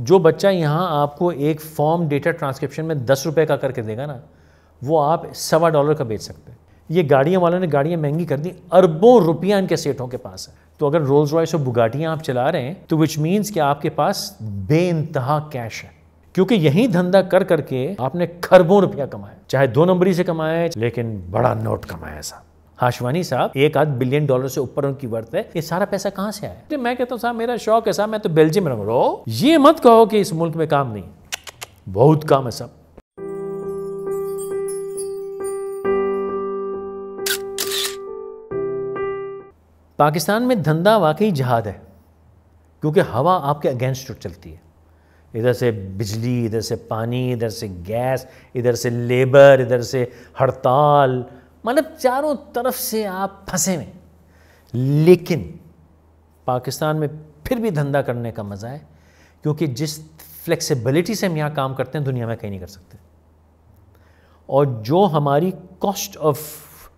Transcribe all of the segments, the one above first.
जो बच्चा यहाँ आपको एक फॉर्म डेटा ट्रांसक्रिप्शन में दस रुपये का करके देगा ना वो आप सवा डॉलर का बेच सकते हैं ये गाड़ियों वालों ने गाड़ियाँ महंगी कर दी अरबों रुपया इनके सेठों के पास है तो अगर रोल्स रॉयस और बुगाटियाँ आप चला रहे हैं तो विच मीन्स कि आपके पास बे कैश है क्योंकि यही धंधा कर करके आपने खरबों रुपया कमाया चाहे दो नंबरी से कमाया लेकिन बड़ा नोट कमाया साहब हाशवानी साहब एक आध बिलियन डॉलर से ऊपर उनकी वर्थ है ये सारा पैसा कहाँ से आया मैं कहता हूँ साहब मेरा शौक है साहब मैं तो बेल्जियम रहूँ रो ये मत कहो कि इस मुल्क में काम नहीं बहुत काम है सब पाकिस्तान में धंधा वाकई जहाद है क्योंकि हवा आपके अगेंस्ट चलती है इधर से बिजली इधर से पानी इधर से गैस इधर से लेबर इधर से हड़ताल मतलब चारों तरफ से आप फंसे हुए लेकिन पाकिस्तान में फिर भी धंधा करने का मज़ा है क्योंकि जिस फ्लेक्सिबिलिटी से हम यहाँ काम करते हैं दुनिया में कहीं नहीं कर सकते और जो हमारी कॉस्ट ऑफ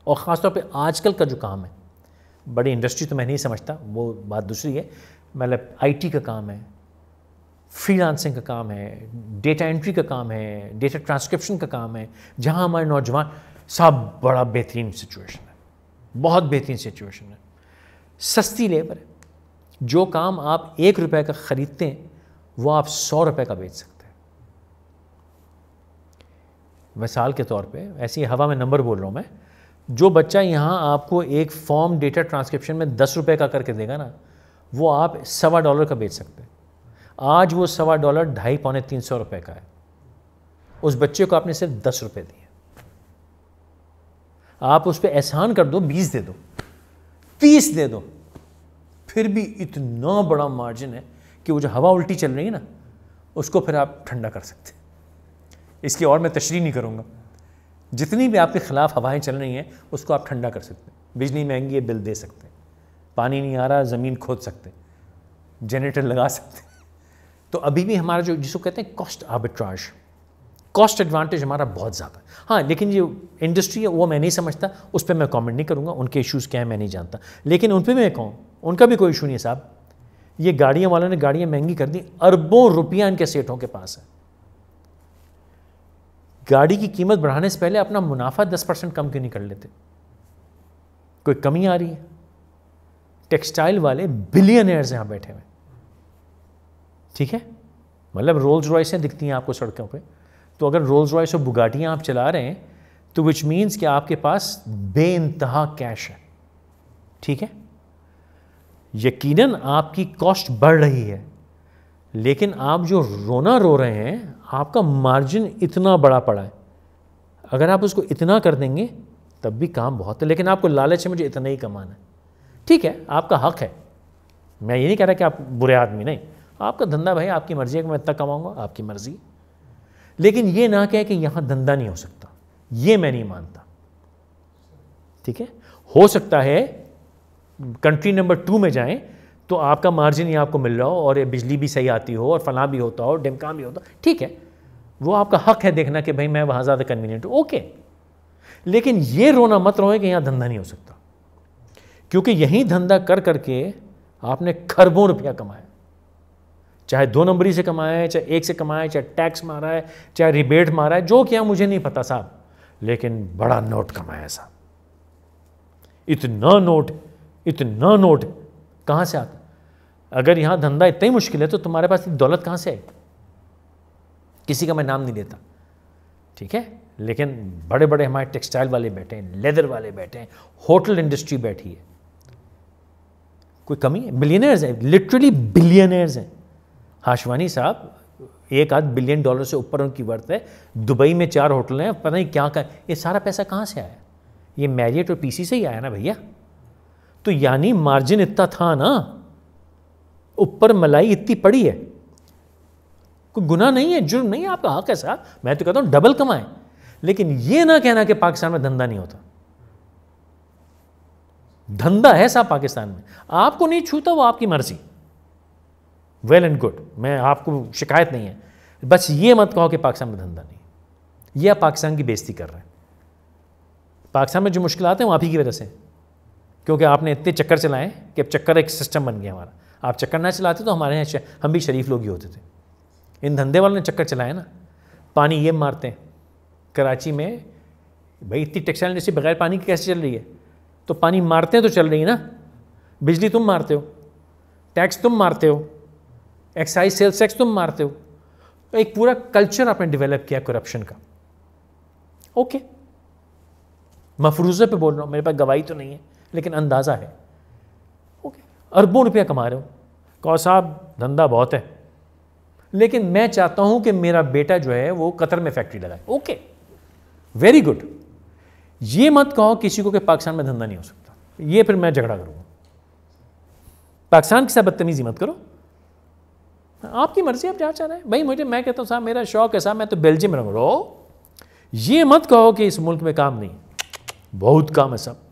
और ख़ासतौर पे आजकल का जो काम है बड़ी इंडस्ट्री तो मैं नहीं समझता वो बात दूसरी है मतलब आईटी का काम है फ्रीलांसिंग का काम है डेटा एंट्री का काम है डेटा ट्रांसक्रिप्शन का काम है जहाँ हमारे नौजवान साहब बड़ा बेहतरीन सिचुएशन है बहुत बेहतरीन सिचुएशन है सस्ती लेबर है जो काम आप एक रुपए का ख़रीदते हैं वो आप सौ रुपए का बेच सकते हैं मिसाल के तौर पे ऐसी हवा में नंबर बोल रहा हूँ मैं जो बच्चा यहाँ आपको एक फॉर्म डेटा ट्रांसक्रिप्शन में दस रुपए का करके देगा ना वो आप सवा डॉलर का बेच सकते हैं आज वो सवा डॉलर ढाई पौने तीन सौ रुपये का है उस बच्चे को आपने सिर्फ दस रुपये दिए आप उस पर एहसान कर दो बीस दे दो तीस दे दो फिर भी इतना बड़ा मार्जिन है कि वो जो हवा उल्टी चल रही है ना उसको फिर आप ठंडा कर सकते हैं इसकी और मैं तशरी नहीं करूँगा जितनी भी आपके ख़िलाफ़ हवाएं चल रही हैं उसको आप ठंडा कर सकते हैं बिजली महंगी है बिल दे सकते हैं पानी नहीं आ रहा ज़मीन खोद सकते हैं जनरेटर लगा सकते हैं तो अभी भी हमारा जो जिसको कहते हैं कॉस्ट आर्बिट्राज कॉस्ट एडवांटेज हमारा बहुत ज़्यादा है हाँ लेकिन ये इंडस्ट्री है वो मैं नहीं समझता उस पर मैं कॉमेंट नहीं करूँगा उनके इश्यूज़ क्या है मैं नहीं जानता लेकिन उन पर मैं कहूँ उनका भी कोई इशू नहीं है साहब ये गाड़ियों वालों ने गाड़ियाँ महंगी कर दी अरबों रुपया इनके सेठों के पास है गाड़ी की कीमत बढ़ाने से पहले अपना मुनाफा दस परसेंट कम क्यों नहीं कर लेते कोई कमी आ रही है टेक्सटाइल वाले बिलियन एयर्स यहाँ बैठे हुए ठीक है मतलब रोल्स रॉयसें दिखती हैं आपको सड़कों पर तो अगर रोल्स रॉयस और बुगाटियाँ आप चला रहे हैं तो विच मीन्स कि आपके पास बे इंतहा कैश है ठीक है यकीनन आपकी कॉस्ट बढ़ रही है लेकिन आप जो रोना रो रहे हैं आपका मार्जिन इतना बड़ा पड़ा है अगर आप उसको इतना कर देंगे तब भी काम बहुत है लेकिन आपको लालच है मुझे इतना ही कमाना है ठीक है आपका हक है मैं ये नहीं कह रहा कि आप बुरे आदमी नहीं आपका धंधा भाई आपकी मर्ज़ी है कि मैं इतना कमाऊँगा आपकी मर्ज़ी लेकिन ये ना कहे कि यहां धंधा नहीं हो सकता ये मैं नहीं मानता ठीक है हो सकता है कंट्री नंबर टू में जाएं तो आपका मार्जिन ही आपको मिल रहा हो और बिजली भी सही आती हो और फला भी होता हो डिमकाम भी होता ठीक है वो आपका हक है देखना कि भाई मैं वहां ज़्यादा कन्वीनियंट हूं ओके लेकिन ये रोना मत रहो कि यहां धंधा नहीं हो सकता क्योंकि यही धंधा कर करके आपने खरबों रुपया कमाया चाहे दो नंबरी से कमाया है चाहे एक से कमाया है चाहे टैक्स मारा है चाहे रिबेट मारा है जो क्या मुझे नहीं पता साहब लेकिन बड़ा नोट कमाया साहब इतना नोट इतना नोट कहाँ से आता अगर यहाँ धंधा इतना ही मुश्किल है तो तुम्हारे पास दौलत कहाँ से आई किसी का मैं नाम नहीं देता ठीक है लेकिन बड़े बड़े हमारे टेक्सटाइल वाले बैठे हैं लेदर वाले बैठे हैं होटल इंडस्ट्री बैठी है कोई कमी है बिलियनर्स है लिटरली बिलियनर्स हैं हाशवानी साहब एक आध बिलियन डॉलर से ऊपर उनकी वर्थ है दुबई में चार होटल हैं पता नहीं क्या कर ये सारा पैसा कहाँ से आया ये मैरियट और पीसी से ही आया ना भैया तो यानी मार्जिन इतना था ना ऊपर मलाई इतनी पड़ी है कोई गुना नहीं है जुर्म नहीं है आपका हक है साहब मैं तो कहता हूँ डबल कमाएं लेकिन ये ना कहना कि पाकिस्तान में धंधा नहीं होता धंधा है साहब पाकिस्तान में आपको नहीं छूता वो आपकी मर्जी वेल एंड गुड मैं आपको शिकायत नहीं है बस ये मत कहो कि पाकिस्तान में धंधा नहीं ये आप पाकिस्तान की बेजती कर रहे हैं पाकिस्तान में जो मुश्किल आते हैं वो आप ही की वजह से क्योंकि आपने इतने चक्कर चलाएं कि अब चक्कर एक सिस्टम बन गया हमारा आप चक्कर ना चलाते तो हमारे यहाँ हम भी शरीफ लोग ही होते थे इन धंधे वालों ने चक्कर चलाए ना पानी ये मारते हैं कराची में भाई इतनी टेक्सटाइल इंडस्ट्री बगैर पानी की कैसे चल रही है तो पानी मारते हैं तो चल रही है ना बिजली तुम मारते हो टैक्स तुम मारते हो एक्साइज सेल्स टैक्स तुम मारते हो एक पूरा कल्चर आपने डेवलप किया करप्शन का ओके मफरूजे पे बोल रहा हूँ मेरे पास गवाही तो नहीं है लेकिन अंदाज़ा है ओके अरबों रुपया कमा रहे हो कौ साहब धंधा बहुत है लेकिन मैं चाहता हूँ कि मेरा बेटा जो है वो कतर में फैक्ट्री लगाए ओके वेरी गुड ये मत कहो किसी को कि पाकिस्तान में धंधा नहीं हो सकता ये फिर मैं झगड़ा करूँगा पाकिस्तान के साथ बदतमीजी मत करो आपकी मर्जी आप जहाँ चाह रहे हैं भाई मुझे मैं कहता हूँ साहब मेरा शौक है साहब मैं तो बेल्जियम रहूँ रो ये मत कहो कि इस मुल्क में काम नहीं बहुत काम है सब